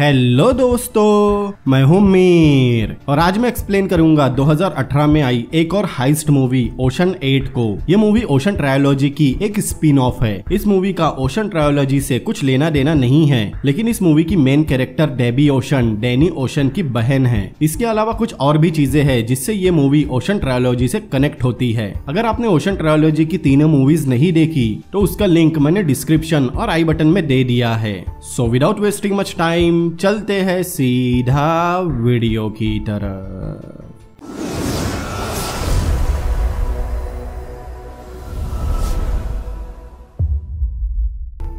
hello दोस्तों मैं हूं मीर और आज मैं एक्सप्लेन करूंगा 2018 में आई एक और हाइस्ट मूवी ओशन 8 को ये मूवी ओशन ट्रायोलॉजी की एक स्पिन ऑफ है इस मूवी का ओशन ट्रायोलॉजी से कुछ लेना देना नहीं है लेकिन इस मूवी की main character Debbie Ocean Danny Ocean की बहन है इसके अलावा कुछ और भी चीजें है जिससे ये मूवी ओशन ट्रायोलॉजी से कनेक्ट होती है अगर आपने ओशन ट्रायोलॉजी की तीनों मूवीज नहीं देखी तो उसका लिंक मैंने डिस्क्रिप्शन और आई बटन में दे दिया है so without wasting much time चलते हैं सीधा वीडियो की तरह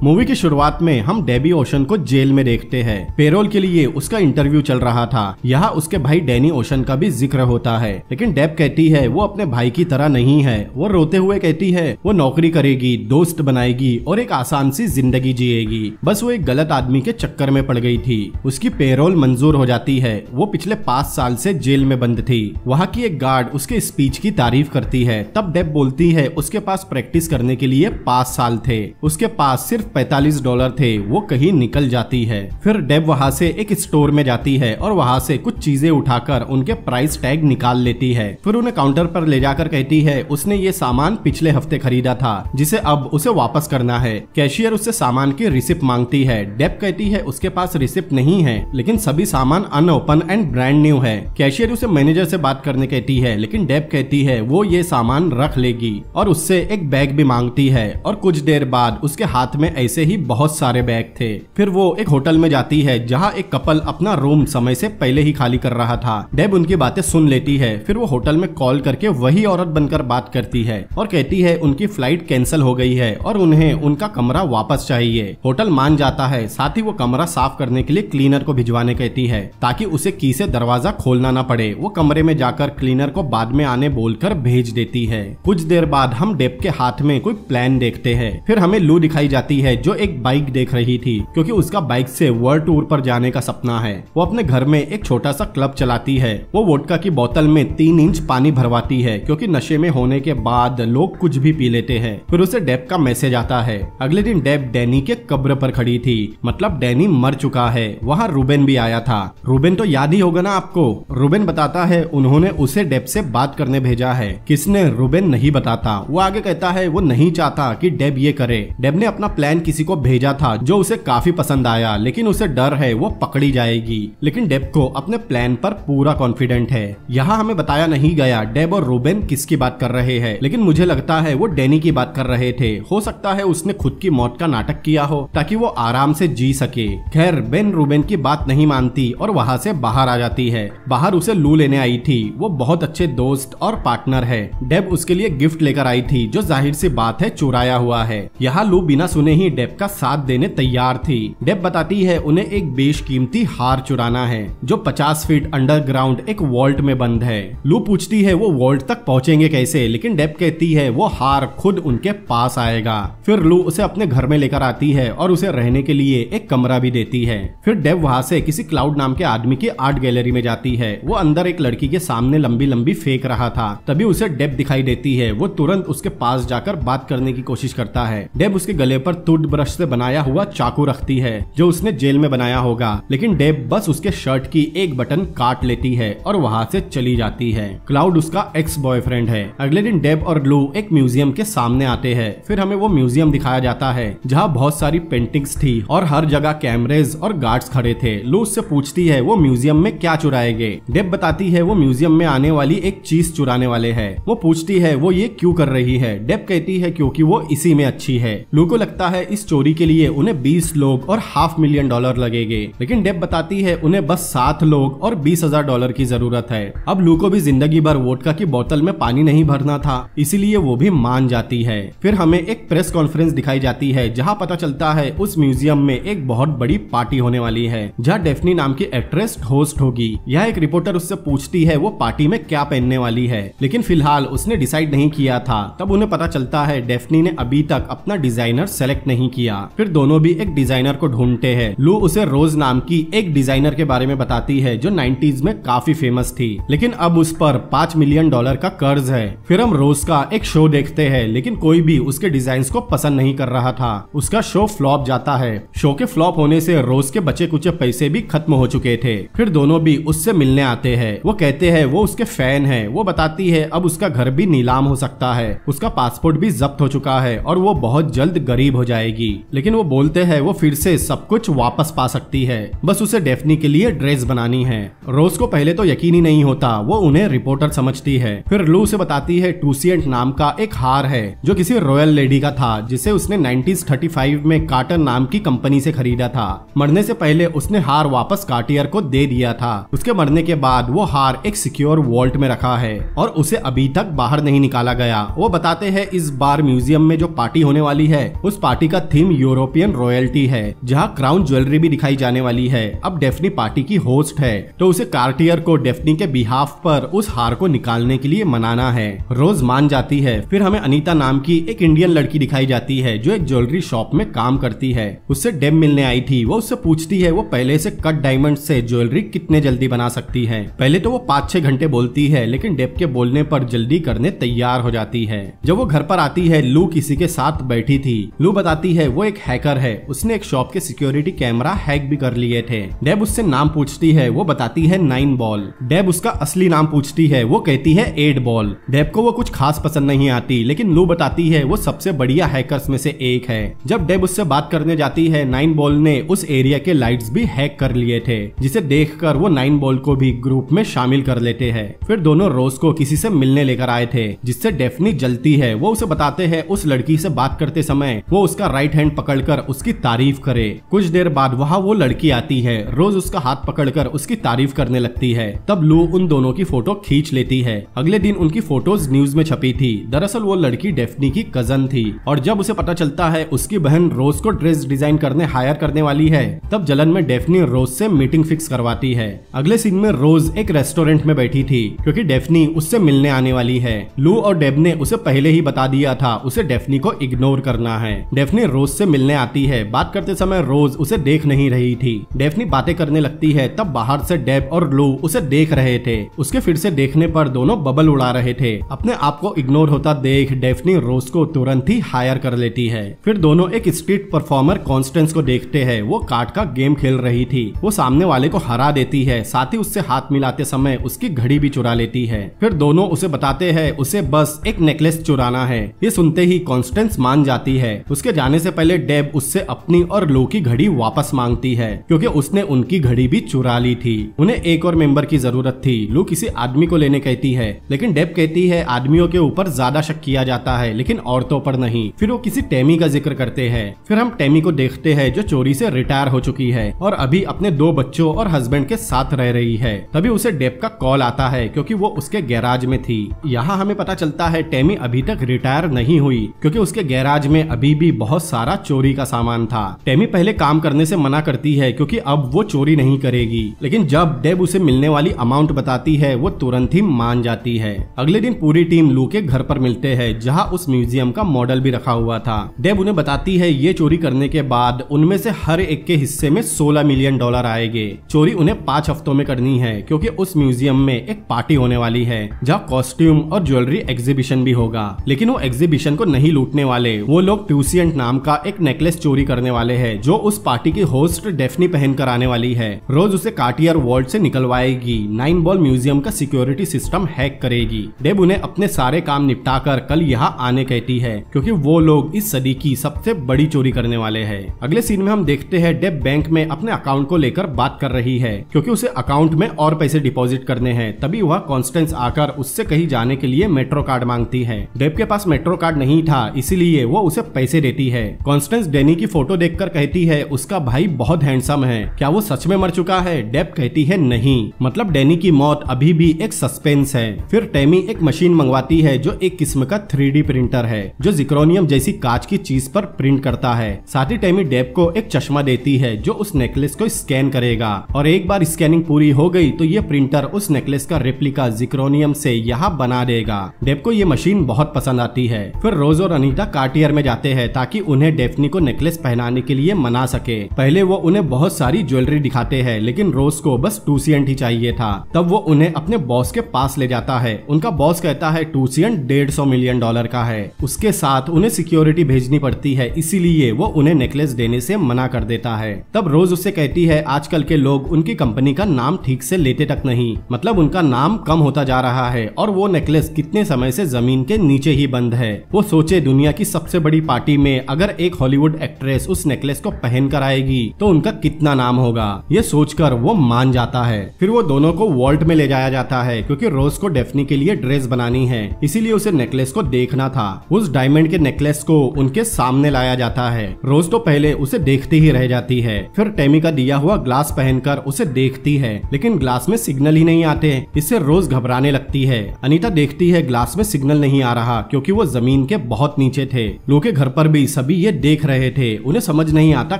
मूवी की शुरुआत में हम डेबी ओशन को जेल में देखते हैं पेरोल के लिए उसका इंटरव्यू चल रहा था यहाँ उसके भाई डेनी ओशन का भी जिक्र होता है लेकिन डेब कहती है वो अपने भाई की तरह नहीं है वो रोते हुए कहती है वो नौकरी करेगी दोस्त बनाएगी और एक आसान सी जिंदगी जिएगी बस वो एक गलत आदमी के चक्कर में पड़ गई थी उसकी पेरोल मंजूर हो जाती है वो पिछले पाँच साल से जेल में बंद थी वहाँ की एक गार्ड उसके स्पीच की तारीफ करती है तब डेब बोलती है उसके पास प्रैक्टिस करने के लिए पाँच साल थे उसके पास सिर्फ 45 डॉलर थे वो कहीं निकल जाती है फिर डेब वहाँ से एक स्टोर में जाती है और वहाँ से कुछ चीजें उठाकर उनके प्राइस टैग निकाल लेती है फिर उन्हें काउंटर पर ले जाकर कहती है उसने ये सामान पिछले हफ्ते खरीदा था जिसे अब उसे वापस करना है कैशियर उससे सामान की रिसिप्ट मांगती है डेब कहती है उसके पास रिसिप्ट नहीं है लेकिन सभी सामान अनओपन एंड ब्रांड न्यू है कैशियर उसे मैनेजर से बात करने कहती है लेकिन डेब कहती है वो ये सामान रख लेगी और उससे एक बैग भी मांगती है और कुछ देर बाद उसके हाथ में ऐसे ही बहुत सारे बैग थे फिर वो एक होटल में जाती है जहाँ एक कपल अपना रूम समय से पहले ही खाली कर रहा था डेब उनकी बातें सुन लेती है फिर वो होटल में कॉल करके वही औरत बनकर बात करती है और कहती है उनकी फ्लाइट कैंसिल हो गई है और उन्हें उनका कमरा वापस चाहिए होटल मान जाता है साथ ही वो कमरा साफ करने के लिए क्लीनर को भिजवाने कहती है ताकि उसे की से दरवाजा खोलना ना पड़े वो कमरे में जाकर क्लीनर को बाद में आने बोलकर भेज देती है कुछ देर बाद हम डेप के हाथ में कोई प्लान देखते हैं फिर हमें लू दिखाई जाती है है जो एक बाइक देख रही थी क्योंकि उसका बाइक से वर्ल्ड टूर पर जाने का सपना है वो अपने घर में एक छोटा सा क्लब चलाती है वो वोटका की बोतल में तीन इंच पानी भरवाती है क्योंकि नशे में होने के बाद लोग कुछ भी पी लेते हैं फिर उसे डेब का मैसेज आता है अगले दिन डेब डैनी के कब्र पर खड़ी थी मतलब डैनी मर चुका है वहाँ रूबेन भी आया था रूबेन तो याद ही होगा ना आपको रूबेन बताता है उन्होंने उसे डेब से बात करने भेजा है किसने रूबेन नहीं बताता वो आगे कहता है वो नहीं चाहता कि डेब ये करे डेब ने अपना प्लान प्लान किसी को भेजा था जो उसे काफी पसंद आया लेकिन उसे डर है वो पकड़ी जाएगी लेकिन डेब को अपने प्लान पर पूरा कॉन्फिडेंट है यहाँ हमें बताया नहीं गया डेब और रूबेन किसकी बात कर रहे हैं लेकिन मुझे लगता है वो डेनी की बात कर रहे थे हो सकता है उसने खुद की मौत का नाटक किया हो ताकि वो आराम से जी सके खैर बेन रूबेन की बात नहीं मानती और वहाँ से बाहर आ जाती है बाहर उसे लू लेने आई थी वो बहुत अच्छे दोस्त और पार्टनर है डेब उसके लिए गिफ्ट लेकर आई थी जो जाहिर सी बात है चुराया हुआ है यहाँ लू बिना सुने ही पत्नी डेप का साथ देने तैयार थी डेप बताती है उन्हें एक बेशकीमती हार चुराना है जो 50 फीट अंडरग्राउंड एक वॉल्ट में बंद है लू पूछती है वो वॉल्ट तक पहुंचेंगे कैसे लेकिन डेप कहती है वो हार खुद उनके पास आएगा फिर लू उसे अपने घर में लेकर आती है और उसे रहने के लिए एक कमरा भी देती है फिर डेप वहाँ से किसी क्लाउड नाम के आदमी की आर्ट गैलरी में जाती है वो अंदर एक लड़की के सामने लंबी लंबी फेंक रहा था तभी उसे डेप दिखाई देती है वो तुरंत उसके पास जाकर बात करने की कोशिश करता है डेब उसके गले पर तुर टूथ ब्रश से बनाया हुआ चाकू रखती है जो उसने जेल में बनाया होगा लेकिन डेब बस उसके शर्ट की एक बटन काट लेती है और वहाँ से चली जाती है क्लाउड उसका एक्स बॉयफ्रेंड है अगले दिन डेब और लू एक म्यूजियम के सामने आते हैं फिर हमें वो म्यूजियम दिखाया जाता है जहाँ बहुत सारी पेंटिंग्स थी और हर जगह कैमरेज और गार्ड्स खड़े थे लू उससे पूछती है वो म्यूजियम में क्या चुराएंगे डेब बताती है वो म्यूजियम में आने वाली एक चीज चुराने वाले है वो पूछती है वो ये क्यूँ कर रही है डेब कहती है क्यूँकी वो इसी में अच्छी है लू को लगता है है इस चोरी के लिए उन्हें बीस लोग और हाफ मिलियन डॉलर लगेगे लेकिन डेप बताती है उन्हें बस सात लोग और बीस हजार डॉलर की जरूरत है अब लू को भी जिंदगी भर वोटका की बोतल में पानी नहीं भरना था इसीलिए वो भी मान जाती है फिर हमें एक प्रेस कॉन्फ्रेंस दिखाई जाती है जहाँ पता चलता है उस म्यूजियम में एक बहुत बड़ी पार्टी होने वाली है जहाँ डेफनी नाम की एक्ट्रेस होस्ट होगी यह एक रिपोर्टर उससे पूछती है वो पार्टी में क्या पहनने वाली है लेकिन फिलहाल उसने डिसाइड नहीं किया था तब उन्हें पता चलता है डेफनी ने अभी तक अपना डिजाइनर सेलेक्ट नहीं किया फिर दोनों भी एक डिजाइनर को ढूंढते हैं लू उसे रोज नाम की एक डिजाइनर के बारे में बताती है जो नाइन्टीज में काफी फेमस थी लेकिन अब उस पर पांच मिलियन डॉलर का कर्ज है फिर हम रोज का एक शो देखते हैं लेकिन कोई भी उसके डिजाइन को पसंद नहीं कर रहा था उसका शो फ्लॉप जाता है शो के फ्लॉप होने से रोज के बचे कुचे पैसे भी खत्म हो चुके थे फिर दोनों भी उससे मिलने आते हैं वो कहते हैं वो उसके फैन है वो बताती है अब उसका घर भी नीलाम हो सकता है उसका पासपोर्ट भी जब्त हो चुका है और वो बहुत जल्द गरीब हो जाए जाएगी लेकिन वो बोलते हैं वो फिर से सब कुछ वापस पा सकती है बस उसे डेफनी के लिए ड्रेस बनानी है रोज को पहले तो यकीन ही नहीं होता वो उन्हें रिपोर्टर समझती है फिर लू उसे बताती है टूसियंट नाम का एक हार है जो किसी रॉयल लेडी का था जिसे उसने नाइनटीन में कार्टन नाम की कंपनी से खरीदा था मरने से पहले उसने हार वापस कार्टियर को दे दिया था उसके मरने के बाद वो हार एक सिक्योर वॉल्ट में रखा है और उसे अभी तक बाहर नहीं निकाला गया वो बताते हैं इस बार म्यूजियम में जो पार्टी होने वाली है उस पार्टी का थीम यूरोपियन रॉयल्टी है जहाँ क्राउन ज्वेलरी भी दिखाई जाने वाली है अब डेफनी पार्टी की होस्ट है तो उसे कार्टियर को डेफनी के बिहाफ पर उस हार को निकालने के लिए मनाना है रोज मान जाती है फिर हमें अनीता नाम की एक इंडियन लड़की दिखाई जाती है जो एक ज्वेलरी शॉप में काम करती है उससे डेम मिलने आई थी वो उससे पूछती है वो पहले से कट डायमंड से ज्वेलरी कितने जल्दी बना सकती है पहले तो वो पाँच छह घंटे बोलती है लेकिन डेप के बोलने पर जल्दी करने तैयार हो जाती है जब वो घर पर आती है लू किसी के साथ बैठी थी लू बताती बताती है वो एक हैकर है उसने एक शॉप के सिक्योरिटी कैमरा हैक भी कर लिए थे डेब उससे नाम पूछती है वो बताती है नाइन बॉल डेब उसका असली नाम पूछती है वो कहती है एट बॉल डेब को वो कुछ खास पसंद नहीं आती लेकिन लू बताती है वो सबसे बढ़िया हैकर में से एक है जब डेब उससे बात करने जाती है नाइन बॉल ने उस एरिया के लाइट भी हैक कर लिए थे जिसे देख वो नाइन बॉल को भी ग्रुप में शामिल कर लेते हैं फिर दोनों रोज को किसी से मिलने लेकर आए थे जिससे डेफनी जलती है वो उसे बताते हैं उस लड़की से बात करते समय वो उसका राइट हैंड पकड़कर उसकी तारीफ करे कुछ देर बाद वहाँ वो लड़की आती है रोज उसका हाथ पकड़कर उसकी तारीफ करने लगती है तब लू उन दोनों की फोटो खींच लेती है अगले दिन उनकी फोटोज न्यूज में छपी थी दरअसल वो लड़की डेफनी की कजन थी और जब उसे पता चलता है उसकी बहन रोज को ड्रेस डिजाइन करने हायर करने वाली है तब जलन में डेफनी रोज से मीटिंग फिक्स करवाती है अगले सीन में रोज एक रेस्टोरेंट में बैठी थी क्योंकि डेफनी उससे मिलने आने वाली है लू और डेब ने उसे पहले ही बता दिया था उसे डेफनी को इग्नोर करना है डेफनी डेफनी रोज से मिलने आती है बात करते समय रोज उसे देख नहीं रही थी डेफनी बातें करने लगती है तब बाहर से डेब और लू उसे देख रहे थे उसके फिर से देखने पर दोनों बबल उड़ा रहे थे अपने आप को इग्नोर होता देख डेफनी रोज को तुरंत ही हायर कर लेती है फिर दोनों एक स्ट्रीट परफॉर्मर कॉन्स्टेंस को देखते है वो कार्ड का गेम खेल रही थी वो सामने वाले को हरा देती है साथ ही उससे हाथ मिलाते समय उसकी घड़ी भी चुरा लेती है फिर दोनों उसे बताते हैं उसे बस एक नेकलेस चुराना है ये सुनते ही कॉन्स्टेंस मान जाती है उसके जाने जाने से पहले डेब उससे अपनी और लो की घड़ी वापस मांगती है क्योंकि उसने उनकी घड़ी भी चुरा ली थी उन्हें एक और मेंबर की जरूरत थी लो किसी आदमी को लेने कहती है लेकिन डेब कहती है आदमियों के ऊपर ज्यादा शक किया जाता है लेकिन औरतों पर नहीं फिर वो किसी टेमी का जिक्र करते हैं फिर हम टेमी को देखते हैं जो चोरी से रिटायर हो चुकी है और अभी अपने दो बच्चों और हस्बैंड के साथ रह रही है तभी उसे डेब का कॉल आता है क्योंकि वो उसके गैराज में थी यहाँ हमें पता चलता है टेमी अभी तक रिटायर नहीं हुई क्योंकि उसके गैराज में अभी भी बहुत बहुत सारा चोरी का सामान था टेमी पहले काम करने से मना करती है क्योंकि अब वो चोरी नहीं करेगी लेकिन जब डेब उसे मिलने वाली अमाउंट बताती है वो तुरंत ही मान जाती है अगले दिन पूरी टीम लू के घर पर मिलते हैं जहाँ उस म्यूजियम का मॉडल भी रखा हुआ था डेब उन्हें बताती है ये चोरी करने के बाद उनमें से हर एक के हिस्से में सोलह मिलियन डॉलर आएंगे चोरी उन्हें पांच हफ्तों में करनी है क्योंकि उस म्यूजियम में एक पार्टी होने वाली है जहाँ कॉस्ट्यूम और ज्वेलरी एग्जीबिशन भी होगा लेकिन वो एग्जीबिशन को नहीं लूटने वाले वो लोग ट्यूसियंट नाम का एक नेकलेस चोरी करने वाले है जो उस पार्टी की होस्ट डेफनी पहनकर आने वाली है रोज उसे काटियर वॉल्ट से निकलवाएगी नाइन बॉल म्यूजियम का सिक्योरिटी सिस्टम हैक करेगी डेब उन्हें अपने सारे काम निपटा कर कल यहाँ आने कहती है क्यूँकी वो लोग इस सदी की सबसे बड़ी चोरी करने वाले है अगले सीन में हम देखते हैं डेब बैंक में अपने अकाउंट को लेकर बात कर रही है क्यूँकी उसे अकाउंट में और पैसे डिपोजिट करने हैं तभी वह कॉन्स्टेंस आकर उससे कहीं जाने के लिए मेट्रो कार्ड मांगती है डेब के पास मेट्रो कार्ड नहीं था इसीलिए वो उसे पैसे देती जाती है कॉन्स्टेंस डेनी की फोटो देखकर कहती है उसका भाई बहुत हैंडसम है क्या वो सच में मर चुका है डेप कहती है नहीं मतलब डेनी की मौत अभी भी एक सस्पेंस है फिर टेमी एक मशीन मंगवाती है जो एक किस्म का थ्री प्रिंटर है जो जिक्रोनियम जैसी कांच की चीज पर प्रिंट करता है साथ ही टेमी डेप को एक चश्मा देती है जो उस नेकलेस को स्कैन करेगा और एक बार स्कैनिंग पूरी हो गई तो ये प्रिंटर उस नेकलेस का रिप्लिका जिक्रोनियम से यहाँ बना देगा डेप को ये मशीन बहुत पसंद आती है फिर रोज और अनीता कार्टियर में जाते हैं ताकि ताकि उन्हें डेफनी को नेकलेस पहनाने के लिए मना सके पहले वो उन्हें बहुत सारी ज्वेलरी दिखाते हैं लेकिन रोज को बस टू ही चाहिए था तब वो उन्हें अपने बॉस के पास ले जाता है उनका बॉस कहता है टू डेढ़ मिलियन डॉलर का है उसके साथ उन्हें सिक्योरिटी भेजनी पड़ती है इसीलिए वो उन्हें नेकलेस देने से मना कर देता है तब रोज उससे कहती है आजकल के लोग उनकी कंपनी का नाम ठीक से लेते तक नहीं मतलब उनका नाम कम होता जा रहा है और वो नेकलेस कितने समय से जमीन के नीचे ही बंद है वो सोचे दुनिया की सबसे बड़ी पार्टी में अगर एक हॉलीवुड एक्ट्रेस उस नेकलेस को पहन कर आएगी तो उनका कितना नाम होगा ये सोचकर वो मान जाता है फिर वो दोनों को वॉल्ट में ले जाया जाता है क्योंकि रोज को डेफनी के लिए ड्रेस बनानी है इसीलिए उसे नेकलेस को देखना था उस डायमंड के नेकलेस को उनके सामने लाया जाता है रोज तो पहले उसे देखती ही रह जाती है फिर टेमी का दिया हुआ ग्लास पहनकर उसे देखती है लेकिन ग्लास में सिग्नल ही नहीं आते इससे रोज घबराने लगती है अनिता देखती है ग्लास में सिग्नल नहीं आ रहा क्योंकि वो जमीन के बहुत नीचे थे लोग के घर पर भी सभी ये देख रहे थे उन्हें समझ नहीं आता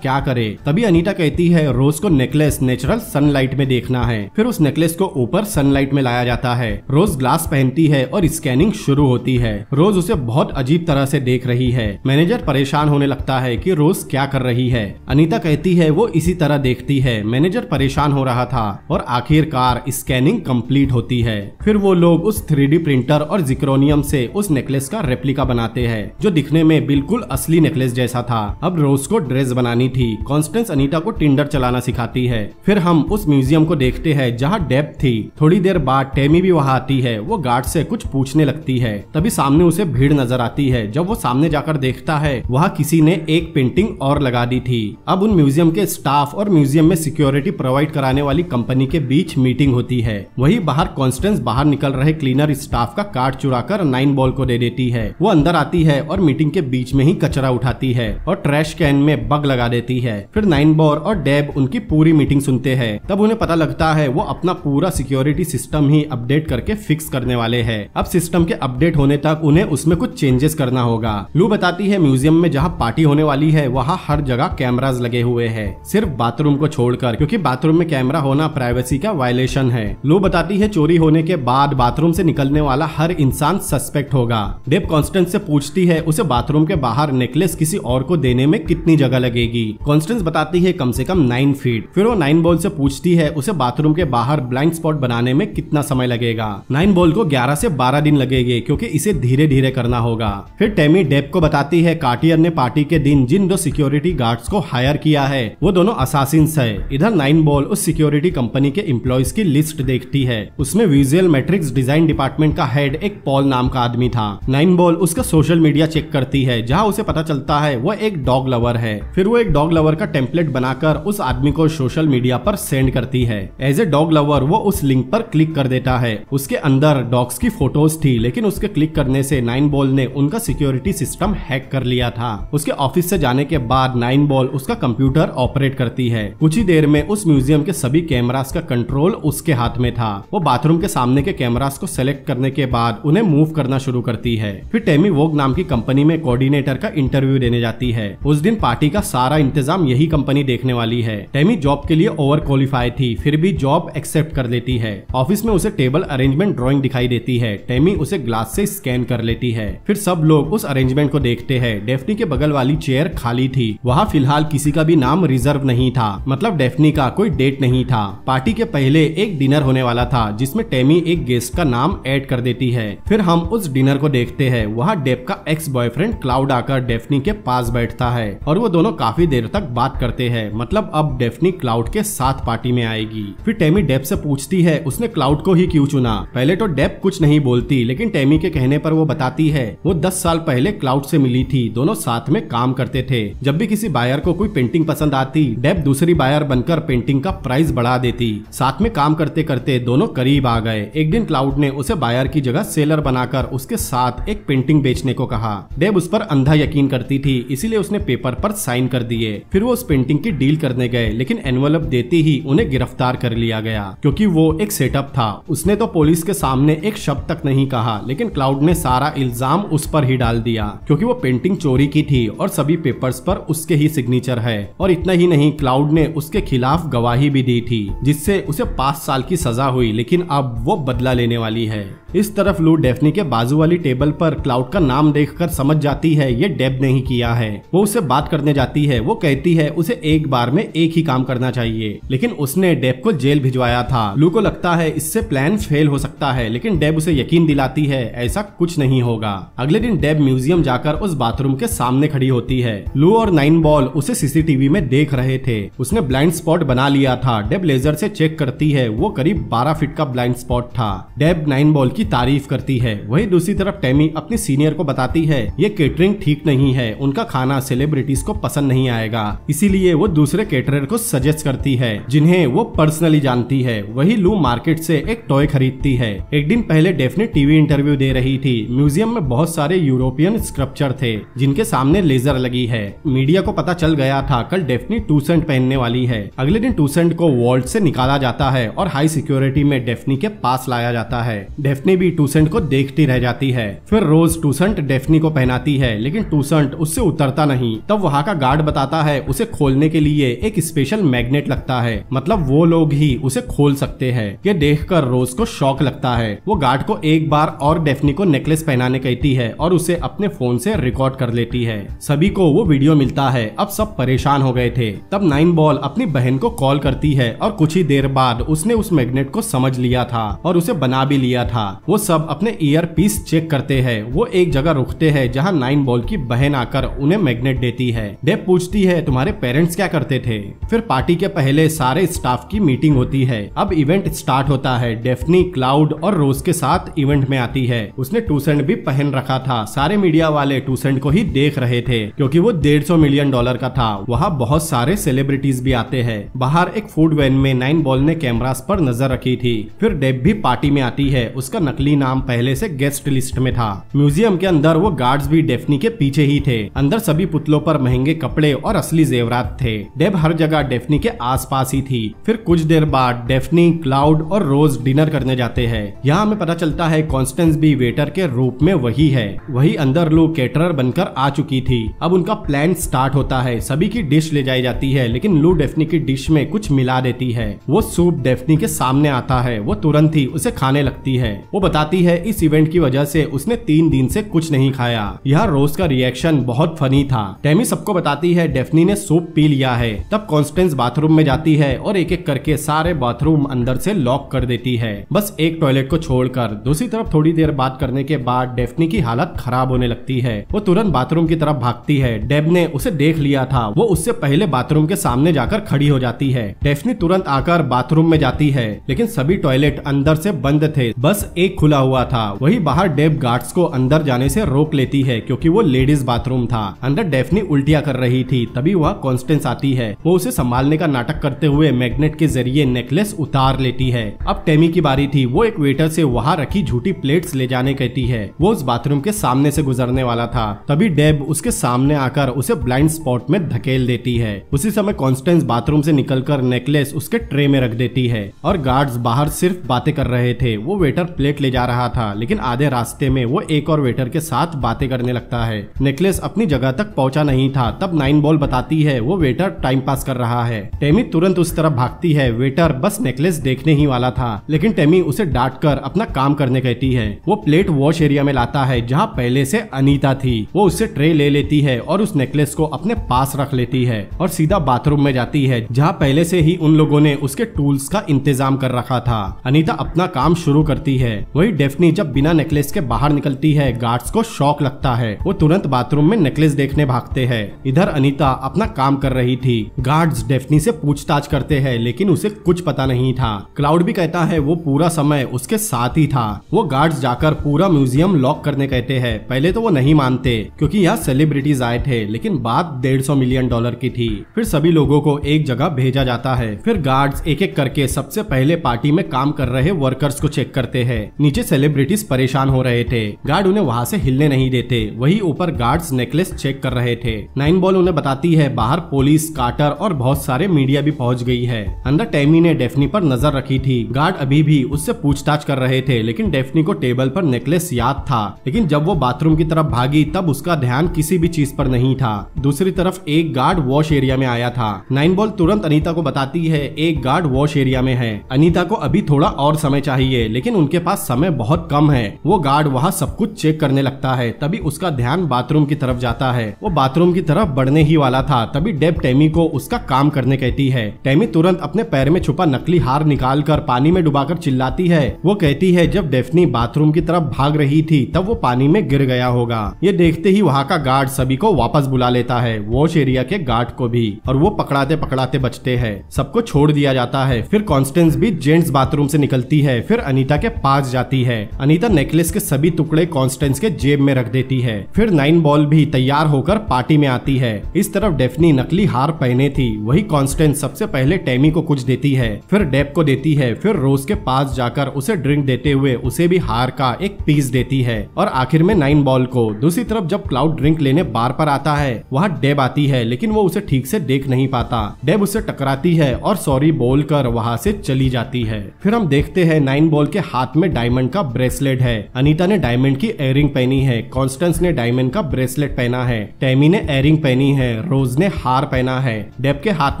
क्या करे तभी अनिता कहती है रोज को नेकलेस नेचुरल सनलाइट में देखना है फिर उस नेकलेस को ऊपर सनलाइट में लाया जाता है रोज ग्लास पहनती है और स्कैनिंग शुरू होती है रोज उसे बहुत अजीब तरह से देख रही है मैनेजर परेशान होने लगता है कि रोज क्या कर रही है अनीता कहती है वो इसी तरह देखती है मैनेजर परेशान हो रहा था और आखिरकार स्कैनिंग कंप्लीट होती है फिर वो लोग उस थ्री प्रिंटर और जिक्रोनियम से उस नेकलेस का रेप्लिका बनाते हैं जो दिखने में बिल्कुल असली नेकलेस जैसा था अब रोज को ड्रेस बनानी थी कॉन्स्टेंस अनिता को टिंडर चलाना सिखाती है फिर हम उस म्यूजियम को देखते हैं जहाँ डेप थी थोड़ी देर बाद टेमी भी वहाँ आती है वो गार्ड से कुछ पूछने लगती है तभी सामने उसे भीड़ नजर आती है जब वो सामने जाकर देखता है वहाँ किसी ने एक पेंटिंग और लगा दी थी अब उन म्यूजियम के स्टाफ और म्यूजियम में सिक्योरिटी प्रोवाइड कराने वाली कंपनी के बीच मीटिंग होती है वही बाहर कॉन्स्टेंस बाहर निकल रहे क्लीनर स्टाफ का कार्ड चुरा कर नाइन बॉल को दे देती है वो अंदर आती है और मीटिंग के बीच में ही कचरा उठाती है और ट्रैश कैन में बग लगा देती है फिर नाइन बोर और डेब उनकी पूरी मीटिंग सुनते हैं तब उन्हें पता लगता है वो अपना पूरा सिक्योरिटी सिस्टम ही अपडेट करके फिक्स करने वाले है अब सिस्टम के अपडेट होने तक उन्हें उसमें कुछ चेंजेस करना होगा लू बताती है म्यूजियम में जहाँ पार्टी होने वाली है वहाँ हर जगह कैमराज लगे हुए है सिर्फ बाथरूम को छोड़कर क्योंकि बाथरूम में कैमरा होना प्राइवेसी का वायलेशन है लू बताती है चोरी होने के बाद बाथरूम से निकलने वाला हर इंसान सस्पेक्ट होगा डेब कॉन्स्टेंट से पूछती है उसे बाथरूम के बाहर निकले नेकलेस किसी और को देने में कितनी जगह लगेगी कॉन्स्टेंस बताती है कम से कम नाइन फीट फिर वो नाइन बॉल से पूछती है उसे बाथरूम के बाहर ब्लैंक स्पॉट बनाने में कितना समय लगेगा नाइन बॉल को ग्यारह से बारह दिन लगेंगे क्योंकि इसे धीरे धीरे करना होगा फिर टेमी डेप को बताती है कार्टियर ने पार्टी के दिन जिन दो सिक्योरिटी गार्ड्स को हायर किया है वो दोनों असासिन्स है इधर नाइन बॉल उस सिक्योरिटी कंपनी के एम्प्लॉयज की लिस्ट देखती है उसमें विजुअल मेट्रिक डिजाइन डिपार्टमेंट का हेड एक पॉल नाम का आदमी था नाइन बॉल उसका सोशल मीडिया चेक करती है जहाँ उसे पता पता चलता है वह एक डॉग लवर है फिर वो एक डॉग लवर का टेम्पलेट बनाकर उस आदमी को सोशल मीडिया पर सेंड करती है एज ए डॉग लवर वो उस लिंक पर क्लिक कर देता है उसके अंदर डॉग्स की फोटोज थी लेकिन उसके क्लिक करने से नाइन बॉल ने उनका सिक्योरिटी सिस्टम हैक कर लिया था उसके ऑफिस से जाने के बाद नाइन बॉल उसका कंप्यूटर ऑपरेट करती है कुछ ही देर में उस म्यूजियम के सभी कैमरास का कंट्रोल उसके हाथ में था वो बाथरूम के सामने के कैमरास को सेलेक्ट करने के बाद उन्हें मूव करना शुरू करती है फिर टेमी वोग नाम की कंपनी में कोऑर्डिनेटर का इंटर इंटरव्यू देने जाती है उस दिन पार्टी का सारा इंतजाम यही कंपनी देखने वाली है टेमी जॉब के लिए ओवर क्वालिफाई थी फिर भी जॉब एक्सेप्ट कर लेती है ऑफिस में उसे टेबल अरेंजमेंट ड्रॉइंग दिखाई देती है टेमी उसे ग्लास से स्कैन कर लेती है फिर सब लोग उस अरेंजमेंट को देखते हैं डेफनी के बगल वाली चेयर खाली थी वहाँ फिलहाल किसी का भी नाम रिजर्व नहीं था मतलब डेफनी का कोई डेट नहीं था पार्टी के पहले एक डिनर होने वाला था जिसमें टेमी एक गेस्ट का नाम ऐड कर देती है फिर हम उस डिनर को देखते हैं वहाँ डेप का एक्स बॉयफ्रेंड क्लाउड आकर डेफ डेफनी के पास बैठता है और वो दोनों काफी देर तक बात करते हैं मतलब अब डेफनी क्लाउड के साथ पार्टी में आएगी फिर टेमी डेप से पूछती है उसने क्लाउड को ही क्यों चुना पहले तो डेप कुछ नहीं बोलती लेकिन टेमी के कहने पर वो बताती है वो दस साल पहले क्लाउड से मिली थी दोनों साथ में काम करते थे जब भी किसी बायर को कोई पेंटिंग पसंद आती डेप दूसरी बायर बनकर पेंटिंग का प्राइस बढ़ा देती साथ में काम करते करते दोनों करीब आ गए एक दिन क्लाउड ने उसे बायर की जगह सेलर बनाकर उसके साथ एक पेंटिंग बेचने को कहा डेब उस पर अंधा यकीन करती थी इसीलिए उसने पेपर पर साइन कर दिए फिर वो उस पेंटिंग की डील करने गए लेकिन एनवलप देते ही उन्हें गिरफ्तार कर लिया गया क्योंकि वो एक सेटअप था उसने तो पुलिस के सामने एक शब्द तक नहीं कहा लेकिन क्लाउड ने सारा इल्जाम उस पर ही डाल दिया क्योंकि वो पेंटिंग चोरी की थी और सभी पेपर्स पर उसके ही सिग्नेचर है और इतना ही नहीं क्लाउड ने उसके खिलाफ गवाही भी दी थी जिससे उसे पाँच साल की सजा हुई लेकिन अब वो बदला लेने वाली है इस तरफ लू डेफनी के बाजू वाली टेबल पर क्लाउड का नाम देखकर समझ जाती है ये डेब नहीं किया है वो उससे बात करने जाती है वो कहती है उसे एक बार में एक ही काम करना चाहिए लेकिन उसने डेब को जेल भिजवाया था लू को लगता है इससे प्लान फेल हो सकता है लेकिन डेब उसे यकीन दिलाती है ऐसा कुछ नहीं होगा अगले दिन डेब म्यूजियम जाकर उस बाथरूम के सामने खड़ी होती है लू और नाइन बॉल उसे सीसीटीवी में देख रहे थे उसने ब्लाइंड स्पॉट बना लिया था डेब लेजर से चेक करती है वो करीब बारह फीट का ब्लाइंड स्पॉट था डेब नाइन बॉल की तारीफ करती है वही दूसरी तरफ टेमी अपने सीनियर को बताती है ये केटरिंग ठीक नहीं नहीं है उनका खाना सेलिब्रिटीज को पसंद नहीं आएगा इसीलिए वो दूसरे केटरर को सजेस्ट करती है जिन्हें वो पर्सनली जानती है वही लू मार्केट से एक टॉय खरीदती है एक दिन पहले डेफने टीवी इंटरव्यू दे रही थी म्यूजियम में बहुत सारे यूरोपियन स्क्रप्चर थे जिनके सामने लेजर लगी है मीडिया को पता चल गया था कल डेफनी टू सेंट पहनने वाली है अगले दिन टू सेंट को वॉल्ट से निकाला जाता है और हाई सिक्योरिटी में डेफनी के पास लाया जाता है डेफनी भी टूसेंट को देखती रह जाती है फिर रोज टूसेंट डेफनी को पहनाती है लेकिन टूसेंट स्टंट उससे उतरता नहीं तब वहाँ का गार्ड बताता है उसे खोलने के लिए एक स्पेशल मैग्नेट लगता है मतलब वो लोग ही उसे खोल सकते हैं ये देखकर रोज को शौक लगता है वो गार्ड को एक बार और डेफनी को नेकलेस पहनाने कहती है और उसे अपने फोन से रिकॉर्ड कर लेती है सभी को वो वीडियो मिलता है अब सब परेशान हो गए थे तब नाइन बॉल अपनी बहन को कॉल करती है और कुछ ही देर बाद उसने उस मैग्नेट को समझ लिया था और उसे बना भी लिया था वो सब अपने ईयर पीस चेक करते हैं वो एक जगह रुकते हैं जहाँ नाइन बॉल की बहन बहन आकर उन्हें मैग्नेट देती है डेब पूछती है तुम्हारे पेरेंट्स क्या करते थे फिर पार्टी के पहले सारे स्टाफ की मीटिंग होती है अब इवेंट स्टार्ट होता है डेफनी क्लाउड और रोज के साथ इवेंट में आती है उसने टूसेंट भी पहन रखा था सारे मीडिया वाले टूसेंट को ही देख रहे थे क्योंकि वो डेढ़ सौ मिलियन डॉलर का था वहाँ बहुत सारे सेलिब्रिटीज भी आते हैं बाहर एक फूड वैन में नाइन बॉल ने कैमरास पर नजर रखी थी फिर डेब भी पार्टी में आती है उसका नकली नाम पहले से गेस्ट लिस्ट में था म्यूजियम के अंदर वो गार्ड्स भी डेफनी के पीछे ही ही थे अंदर सभी पुतलों पर महंगे कपड़े और असली जेवरात थे डेब हर जगह डेफनी के आसपास ही थी फिर कुछ देर बाद डेफनी क्लाउड और रोज डिनर करने जाते हैं यहाँ हमें पता चलता है कॉन्स्टेंस भी वेटर के रूप में वही है वही अंदर लू कैटर बनकर आ चुकी थी अब उनका प्लान स्टार्ट होता है सभी की डिश ले जाई जाती है लेकिन लू डेफनी की डिश में कुछ मिला देती है वो सूप डेफनी के सामने आता है वो तुरंत ही उसे खाने लगती है वो बताती है इस इवेंट की वजह से उसने तीन दिन से कुछ नहीं खाया यह रोज का रिएक्शन रिएक्शन बहुत फनी था टेमी सबको बताती है डेफनी ने सूप पी लिया है तब कॉन्स्टेंस बाथरूम में जाती है और एक एक करके सारे बाथरूम अंदर से लॉक कर देती है बस एक टॉयलेट को छोड़कर दूसरी तरफ थोड़ी देर बात करने के बाद डेफनी की हालत खराब होने लगती है वो तुरंत बाथरूम की तरफ भागती है डेब ने उसे देख लिया था वो उससे पहले बाथरूम के सामने जाकर खड़ी हो जाती है डेफनी तुरंत आकर बाथरूम में जाती है लेकिन सभी टॉयलेट अंदर से बंद थे बस एक खुला हुआ था वही बाहर डेब गार्ड्स को अंदर जाने से रोक लेती है क्योंकि वो लेडीज बाथरूम था अंदर डेफनी उल्टिया कर रही थी तभी वह कॉन्स्टेंस आती है वो उसे संभालने का नाटक करते हुए मैग्नेट के जरिए नेकलेस उतार लेती है अब टेमी की बारी थी वो एक वेटर से वहाँ रखी झूठी प्लेट्स ले जाने कहती है वो उस बाथरूम के सामने से गुजरने वाला था तभी डेब उसके सामने आकर उसे ब्लाइंड स्पॉट में धकेल देती है उसी समय कॉन्स्टेंस बाथरूम से निकलकर नेकलेस उसके ट्रे में रख देती है और गार्ड्स बाहर सिर्फ बातें कर रहे थे वो वेटर प्लेट ले जा रहा था लेकिन आधे रास्ते में वो एक और वेटर के साथ बातें करने लगता है नेकलेस नेकलेस अपनी जगह तक पहुंचा नहीं था तब नाइन बॉल बताती है वो वेटर टाइम पास कर रहा है टेमी तुरंत उस तरफ भागती है वेटर बस नेकलेस देखने ही वाला था लेकिन टेमी उसे डांट कर अपना काम करने कहती है वो प्लेट वॉश एरिया में लाता है जहाँ पहले से अनीता थी वो उससे ट्रे ले लेती है और उस नेकलेस को अपने पास रख लेती है और सीधा बाथरूम में जाती है जहाँ पहले से ही उन लोगों ने उसके टूल्स का इंतजाम कर रखा था अनीता अपना काम शुरू करती है वही डेफनी जब बिना नेकलेस के बाहर निकलती है गार्ड्स को शौक लगता है वो तुरंत बाथरूम बाथरूम में नेकलेस देखने भागते हैं इधर अनिता अपना काम कर रही थी गार्ड्स डेफनी से पूछताछ करते हैं लेकिन उसे कुछ पता नहीं था क्लाउड भी कहता है वो पूरा समय उसके साथ ही था वो गार्ड्स जाकर पूरा म्यूजियम लॉक करने कहते हैं पहले तो वो नहीं मानते क्योंकि यहाँ सेलिब्रिटीज आए थे लेकिन बात डेढ़ सौ मिलियन डॉलर की थी फिर सभी लोगों को एक जगह भेजा जाता है फिर गार्ड्स एक एक करके सबसे पहले पार्टी में काम कर रहे वर्कर्स को चेक करते हैं नीचे सेलिब्रिटीज परेशान हो रहे थे गार्ड उन्हें वहाँ से हिलने नहीं देते वही ऊपर गार्ड कार्ड्स नेकलेस चेक कर रहे थे नाइन बॉल उन्हें बताती है बाहर पुलिस काटर और बहुत सारे मीडिया भी पहुंच गई है अंदर टेमी ने डेफनी पर नजर रखी थी गार्ड अभी भी उससे पूछताछ कर रहे थे लेकिन डेफनी को टेबल पर नेकलेस याद था लेकिन जब वो बाथरूम की तरफ भागी तब उसका ध्यान किसी भी चीज पर नहीं था दूसरी तरफ एक गार्ड वॉश एरिया में आया था नाइन बॉल तुरंत अनीता को बताती है एक गार्ड वॉश एरिया में है अनीता को अभी थोड़ा और समय चाहिए लेकिन उनके पास समय बहुत कम है वो गार्ड वहाँ सब कुछ चेक करने लगता है तभी उसका ध्यान बाथरूम की तरफ जाता है वो बाथरूम की तरफ बढ़ने ही वाला था तभी डेब टेमी को उसका काम करने कहती है टेमी तुरंत अपने पैर में छुपा नकली हार निकाल कर पानी में डुबा चिल्लाती है वो कहती है जब डेफनी बाथरूम की तरफ भाग रही थी तब वो पानी में गिर गया होगा ये देखते ही वहाँ का गार्ड सभी को वापस बुला लेता है वॉश एरिया के गार्ड को भी और वो पकड़ाते पकड़ाते बचते हैं सबको छोड़ दिया जाता है फिर कॉन्स्टेंस भी जेंट्स बाथरूम से निकलती है फिर अनीता के पास जाती है अनीता नेकलेस के सभी टुकड़े कॉन्स्टेंस के जेब में रख देती है फिर नाइन बॉल डॉल भी तैयार होकर पार्टी में आती है इस तरफ डेफनी नकली हार पहने थी वही कॉन्स्टेंस सबसे पहले टेमी को कुछ देती है फिर डेप को देती है फिर रोज के पास जाकर उसे ड्रिंक देते हुए उसे भी हार का एक पीस देती है और आखिर में नाइन बॉल को दूसरी तरफ जब क्लाउड ड्रिंक लेने बार पर आता है वहाँ डेब आती है लेकिन वो उसे ठीक से देख नहीं पाता डेब उसे टकराती है और सॉरी बोल कर वहाँ से चली जाती है फिर हम देखते हैं नाइन बॉल के हाथ में डायमंड का ब्रेसलेट है अनिता ने डायमंड की एयरिंग पहनी है कॉन्स्टेंस ने डायमंड का ब्रेसलेट ब्रेसलेट पहना है टैमी ने एयरिंग पहनी है रोज ने हार पहना है डेप के हाथ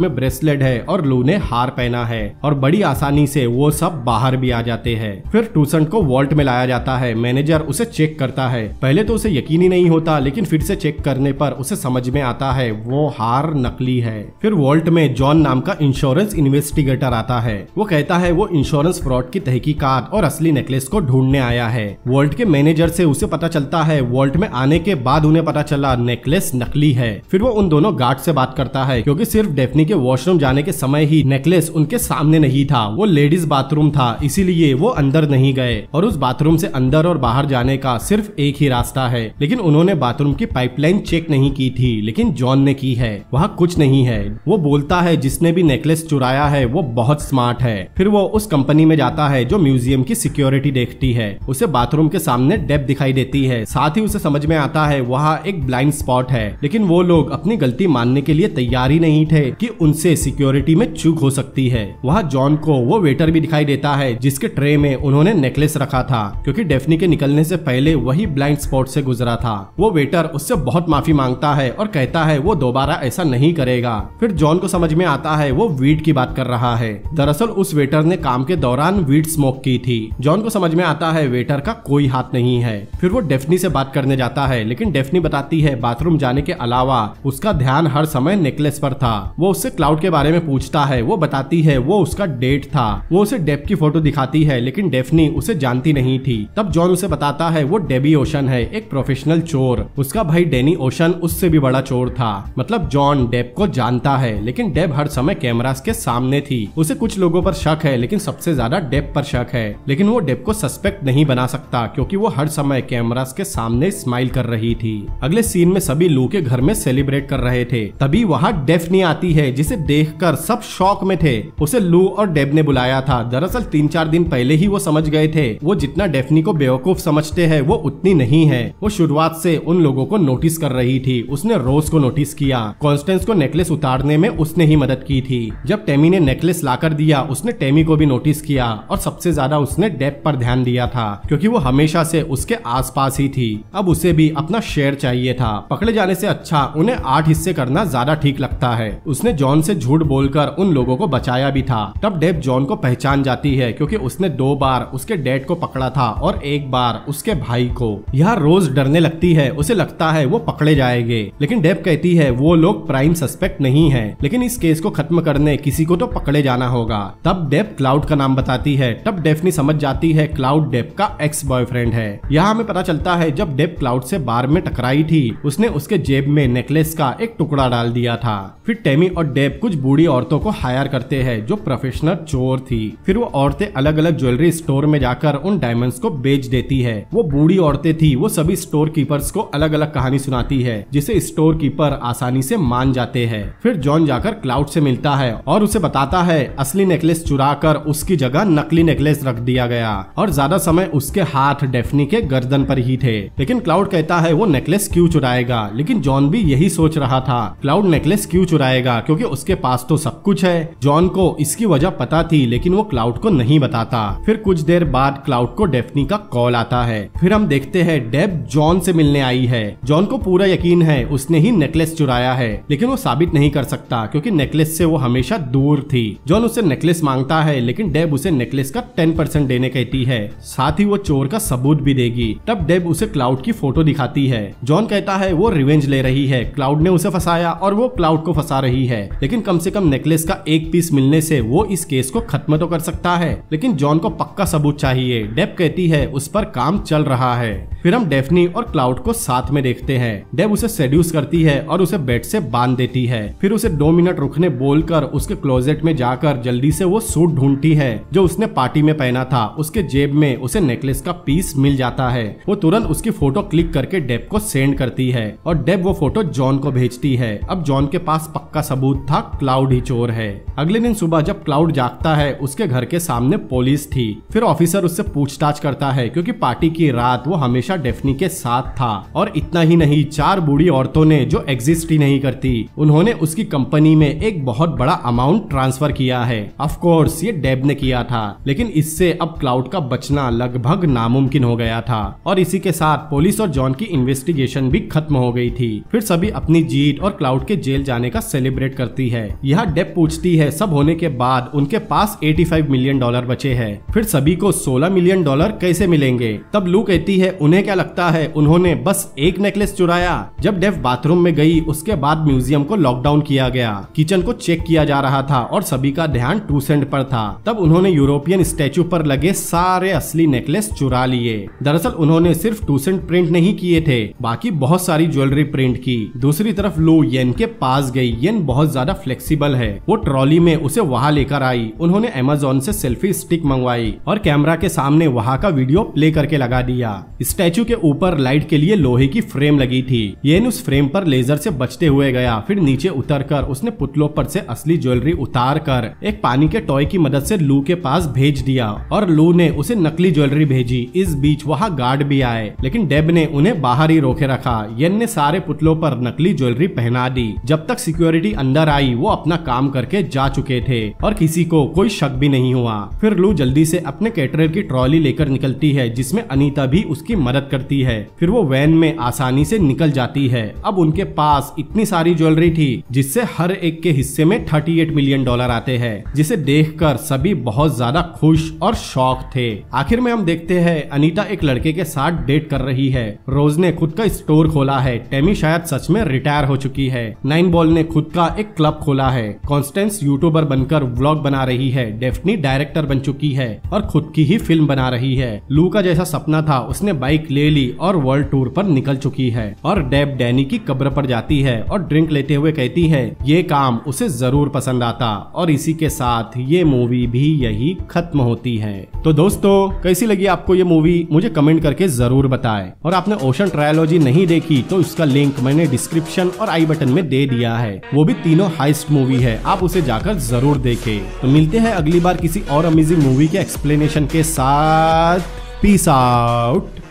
में ब्रेसलेट है और लू ने हार पहना है और बड़ी आसानी से वो सब बाहर भी आ जाते हैं फिर टूसन को वॉल्ट में लाया जाता है मैनेजर उसे चेक करता है पहले तो उसे यकीन ही नहीं होता लेकिन फिर से चेक करने पर उसे समझ में आता है वो हार नकली है फिर वॉल्ट में जॉन नाम का इंश्योरेंस इन्वेस्टिगेटर आता है वो कहता है वो इंश्योरेंस फ्रॉड की तहकीकात और असली नेकलेस को ढूंढने आया है वॉल्ट के मैनेजर से उसे पता चलता है वॉल्ट में आने के बाद उन्हें पता चला नेकलेस नकली है फिर वो उन दोनों गार्ड से बात करता है क्योंकि सिर्फ डेफनी के वॉशरूम जाने के समय ही नेकलेस उनके सामने नहीं था वो लेडीज बाथरूम था इसीलिए वो अंदर नहीं गए और उस बाथरूम से अंदर और बाहर जाने का सिर्फ एक ही रास्ता है लेकिन उन्होंने बाथरूम की पाइपलाइन चेक नहीं की थी लेकिन जॉन ने की है वहाँ कुछ नहीं है वो बोलता है जिसने भी नेकलेस चुराया है वो बहुत स्मार्ट है फिर वो उस कंपनी में जाता है जो म्यूजियम की सिक्योरिटी देखती है उसे बाथरूम के सामने डेप दिखाई देती है साथ ही उसे समझ में आता है वहाँ वहाँ एक ब्लाइंड स्पॉट है लेकिन वो लोग अपनी गलती मानने के लिए तैयार ही नहीं थे कि उनसे सिक्योरिटी में चूक हो सकती है वहाँ जॉन को वो वेटर भी दिखाई देता है जिसके ट्रे में उन्होंने नेकलेस रखा था क्योंकि डेफनी के निकलने से पहले वही ब्लाइंड स्पॉट से गुजरा था वो वेटर उससे बहुत माफी मांगता है और कहता है वो दोबारा ऐसा नहीं करेगा फिर जॉन को समझ में आता है वो वीट की बात कर रहा है दरअसल उस वेटर ने काम के दौरान वीट स्मोक की थी जॉन को समझ में आता है वेटर का कोई हाथ नहीं है फिर वो डेफनी से बात करने जाता है लेकिन डेफनी स्टेफनी बताती है बाथरूम जाने के अलावा उसका ध्यान हर समय नेकलेस पर था वो उससे क्लाउड के बारे में पूछता है वो बताती है वो उसका डेट था वो उसे डेप की फोटो दिखाती है लेकिन डेफनी उसे जानती नहीं थी तब जॉन उसे बताता है वो डेबी ओशन है एक प्रोफेशनल चोर उसका भाई डेनी ओशन उससे भी बड़ा चोर था मतलब जॉन डेप को जानता है लेकिन डेब हर समय कैमरास के सामने थी उसे कुछ लोगों पर शक है लेकिन सबसे ज्यादा डेप पर शक है लेकिन वो डेप को सस्पेक्ट नहीं बना सकता क्योंकि वो हर समय कैमरास के सामने स्माइल कर रही थी थी अगले सीन में सभी लू के घर में सेलिब्रेट कर रहे थे तभी वहाँ डेफनी आती है जिसे देख सब शौक में थे उसे लू और डेब ने बुलाया था दरअसल तीन चार दिन पहले ही वो समझ गए थे वो जितना डेफनी को बेवकूफ समझते है वो उतनी नहीं है वो शुरुआत से उन लोगों को नोटिस कर रही थी उसने रोज को नोटिस किया कॉन्स्टेंस को नेकलेस उतारने में उसने ही मदद की थी जब टेमी ने नेकलेस लाकर दिया उसने टेमी को भी नोटिस किया और सबसे ज्यादा उसने डेप पर ध्यान दिया था क्योंकि वो हमेशा से उसके आसपास ही थी अब उसे भी अपना शेयर शेयर चाहिए था पकड़े जाने से अच्छा उन्हें आठ हिस्से करना ज्यादा ठीक लगता है उसने जॉन से झूठ बोलकर उन लोगों को बचाया भी था तब डेब जॉन को पहचान जाती है क्योंकि उसने दो बार उसके डैड को पकड़ा था और एक बार उसके भाई को यह रोज डरने लगती है उसे लगता है वो पकड़े जाएंगे लेकिन डेब कहती है वो लोग प्राइम सस्पेक्ट नहीं है लेकिन इस केस को खत्म करने किसी को तो पकड़े जाना होगा तब डेब क्लाउड का नाम बताती है तब डेफनी समझ जाती है क्लाउड डेब का एक्स बॉयफ्रेंड है यहाँ हमें पता चलता है जब डेब क्लाउड से बार में टकरा टकराई थी उसने उसके जेब में नेकलेस का एक टुकड़ा डाल दिया था फिर टेमी और डेब कुछ बूढ़ी औरतों को हायर करते हैं जो प्रोफेशनल चोर थी फिर वो औरतें अलग अलग ज्वेलरी स्टोर में जाकर उन डायमंड्स को बेच देती है वो बूढ़ी औरतें थी वो सभी स्टोर कीपर्स को अलग अलग कहानी सुनाती है जिसे स्टोर कीपर आसानी से मान जाते हैं फिर जॉन जाकर क्लाउड से मिलता है और उसे बताता है असली नेकलेस चुरा कर उसकी जगह नकली नेकलेस रख दिया गया और ज्यादा समय उसके हाथ डेफनी के गर्दन पर ही थे लेकिन क्लाउड कहता है वो नेकलेस नेकलेस क्यों चुराएगा लेकिन जॉन भी यही सोच रहा था क्लाउड नेकलेस क्यों चुराएगा क्योंकि उसके पास तो सब कुछ है जॉन को इसकी वजह पता थी लेकिन वो क्लाउड को नहीं बताता फिर कुछ देर बाद क्लाउड को डेफनी का कॉल आता है फिर हम देखते हैं डेब जॉन से मिलने आई है जॉन को पूरा यकीन है उसने ही नेकलेस चुराया है लेकिन वो साबित नहीं कर सकता क्योंकि नेकलेस से वो हमेशा दूर थी जॉन उसे नेकलेस मांगता है लेकिन डेब उसे नेकलेस का टेन परसेंट देने कहती है साथ ही वो चोर का सबूत भी देगी तब डेब उसे क्लाउड की फोटो दिखाती है जॉन कहता है वो रिवेंज ले रही है क्लाउड ने उसे फंसाया और वो क्लाउड को फंसा रही है लेकिन कम से कम नेकलेस का एक पीस मिलने से वो इस केस को खत्म तो कर सकता है लेकिन जॉन को पक्का सबूत चाहिए डेब कहती है उस पर काम चल रहा है फिर हम डेफनी और क्लाउड को साथ में देखते हैं डेब उसे सेड्यूस करती है और उसे बेड से बांध देती है फिर उसे दो मिनट रुकने बोलकर उसके क्लोजेट में जाकर जल्दी से वो सूट ढूंढती है जो उसने पार्टी में पहना था उसके जेब में उसे नेकलेस का पीस मिल जाता है वो तुरंत उसकी फोटो क्लिक करके डेब को सेंड करती है और डेब वो फोटो जॉन को भेजती है अब जॉन के पास पक्का सबूत था क्लाउड ही चोर है अगले दिन सुबह जब क्लाउड जागता है उसके घर के सामने पुलिस थी फिर ऑफिसर उससे पूछताछ करता है क्योंकि पार्टी की रात वो हमेशा डेफनी के साथ था और इतना ही नहीं चार बूढ़ी औरतों ने जो एग्जिस्ट ही नहीं करती उन्होंने उसकी कंपनी में एक बहुत बड़ा अमाउंट ट्रांसफर किया है अफकोर्स ये डेब ने किया था लेकिन इससे अब क्लाउड का बचना लगभग नामुमकिन हो गया था और इसी के साथ पुलिस और जॉन की इन्वेस्टिगेशन इन्वेस्टिगेशन भी खत्म हो गई थी फिर सभी अपनी जीत और क्लाउड के जेल जाने का सेलिब्रेट करती है यहाँ डेप पूछती है सब होने के बाद उनके पास 85 मिलियन डॉलर बचे हैं फिर सभी को 16 मिलियन डॉलर कैसे मिलेंगे तब लू कहती है उन्हें क्या लगता है उन्होंने बस एक नेकलेस चुराया जब डेफ बाथरूम में गई उसके बाद म्यूजियम को लॉकडाउन किया गया किचन को चेक किया जा रहा था और सभी का ध्यान टूसेंट पर था तब उन्होंने यूरोपियन स्टेचू पर लगे सारे असली नेकलेस चुरा लिए दरअसल उन्होंने सिर्फ टूसेंट प्रिंट नहीं किए थे बाकी बहुत सारी ज्वेलरी प्रिंट की दूसरी तरफ लो येन के पास गई येन बहुत ज्यादा फ्लेक्सिबल है वो ट्रॉली में उसे वहाँ लेकर आई उन्होंने अमेजोन से सेल्फी स्टिक मंगवाई और कैमरा के सामने वहाँ का वीडियो प्ले करके लगा दिया स्टैचू के ऊपर लाइट के लिए लोहे की फ्रेम लगी थी येन उस फ्रेम पर लेजर से बचते हुए गया फिर नीचे उतर कर उसने पुतलों पर से असली ज्वेलरी उतार कर एक पानी के टॉय की मदद से लू के पास भेज दिया और लू ने उसे नकली ज्वेलरी भेजी इस बीच वहाँ गार्ड भी आए लेकिन डेब ने उन्हें बाहर ही रोक रोके रखा येन ने सारे पुतलों पर नकली ज्वेलरी पहना दी जब तक सिक्योरिटी अंदर आई वो अपना काम करके जा चुके थे और किसी को कोई शक भी नहीं हुआ फिर लू जल्दी से अपने कैटरर की ट्रॉली लेकर निकलती है जिसमे अनिता भी उसकी मदद करती है फिर वो वैन में आसानी से निकल जाती है अब उनके पास इतनी सारी ज्वेलरी थी जिससे हर एक के हिस्से में थर्टी मिलियन डॉलर आते हैं जिसे देख सभी बहुत ज्यादा खुश और शौक थे आखिर में हम देखते हैं अनीता एक लड़के के साथ डेट कर रही है रोज ने खुद का का स्टोर खोला है टेमी शायद सच में रिटायर हो चुकी है नाइन बॉल ने खुद का एक क्लब खोला है कॉन्स्टेंस यूट्यूबर बनकर व्लॉग बना रही है डेफनी डायरेक्टर बन चुकी है और खुद की ही फिल्म बना रही है लू का जैसा सपना था उसने बाइक ले ली और वर्ल्ड टूर पर निकल चुकी है और डेब डैनी की कब्र पर जाती है और ड्रिंक लेते हुए कहती है ये काम उसे जरूर पसंद आता और इसी के साथ ये मूवी भी यही खत्म होती है तो दोस्तों कैसी लगी आपको ये मूवी मुझे कमेंट करके जरूर बताएं और आपने ओशन ट्रायलॉजी टेक्नोलॉजी नहीं देखी तो उसका लिंक मैंने डिस्क्रिप्शन और आई बटन में दे दिया है वो भी तीनों हाइस्ट मूवी है आप उसे जाकर जरूर देखे तो मिलते हैं अगली बार किसी और अमेजिंग मूवी के एक्सप्लेनेशन के साथ पीस आउट